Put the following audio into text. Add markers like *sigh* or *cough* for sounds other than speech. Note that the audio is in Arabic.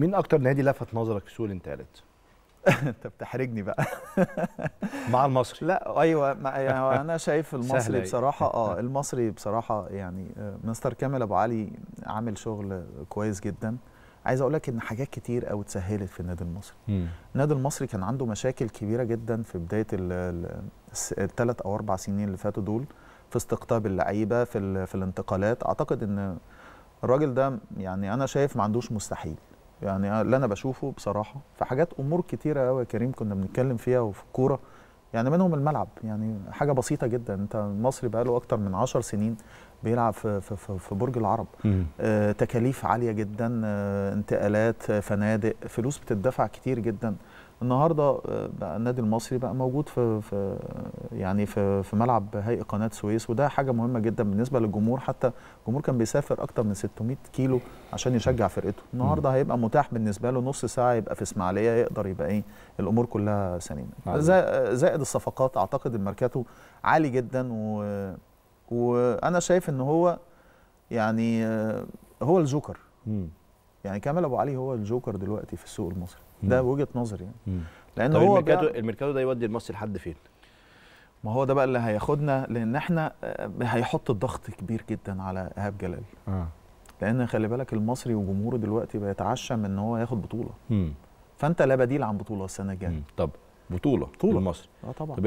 مين اكتر نادي لفت نظرك في سوق الانتقالات انت *laughs* بتحرجني بقى مع المصري لا ايوه يعني *laughs* انا شايف المصري بصراحه اه *laughs* المصري بصراحه يعني آه، مستر كامل ابو علي عامل شغل كويس جدا عايز اقول لك ان حاجات كتير قوي اتسهلت في النادي المصري النادي المصري كان عنده مشاكل كبيره جدا في بدايه الثلاث او اربع سنين اللي فاتوا دول في استقطاب اللعيبه في في الانتقالات اعتقد ان الراجل ده يعني انا شايف ما عندوش مستحيل يعني اللي انا بشوفه بصراحه في حاجات امور كتيره قوي يا كريم كنا بنتكلم فيها وفي الكوره يعني منهم الملعب يعني حاجه بسيطه جدا انت المصري بقاله اكتر من 10 سنين بيلعب في في في برج العرب آه تكاليف عاليه جدا آه انتقالات آه فنادق فلوس بتدفع كتير جدا النهارده آه، بقى النادي المصري بقى موجود في, في يعني في, في ملعب هيئه قناه سويس وده حاجه مهمه جدا بالنسبه للجمهور حتى الجمهور كان بيسافر اكتر من 600 كيلو عشان يشجع فرقته النهارده هيبقى متاح بالنسبه له نص ساعه يبقى في اسماعيليه يقدر يبقى ايه الامور كلها سليمه زائد الصفقات اعتقد الميركاتو عالي جدا و وانا شايف ان هو يعني آه، هو الجوكر مم. يعني كمال ابو علي هو الجوكر دلوقتي في السوق المصري ده وجهه نظري يعني مم. لان طيب هو الميركاتو الميركاتو ده يودي المصري لحد فين ما هو ده بقى اللي هياخدنا لان احنا آه، هيحط ضغط كبير جدا على ايهاب جلال آه. لان خلي بالك المصري وجمهوره دلوقتي بيتعشم ان هو ياخد بطوله مم. فانت لا بديل عن بطوله السنه الجايه طب بطوله بطوله المصري اه طبعا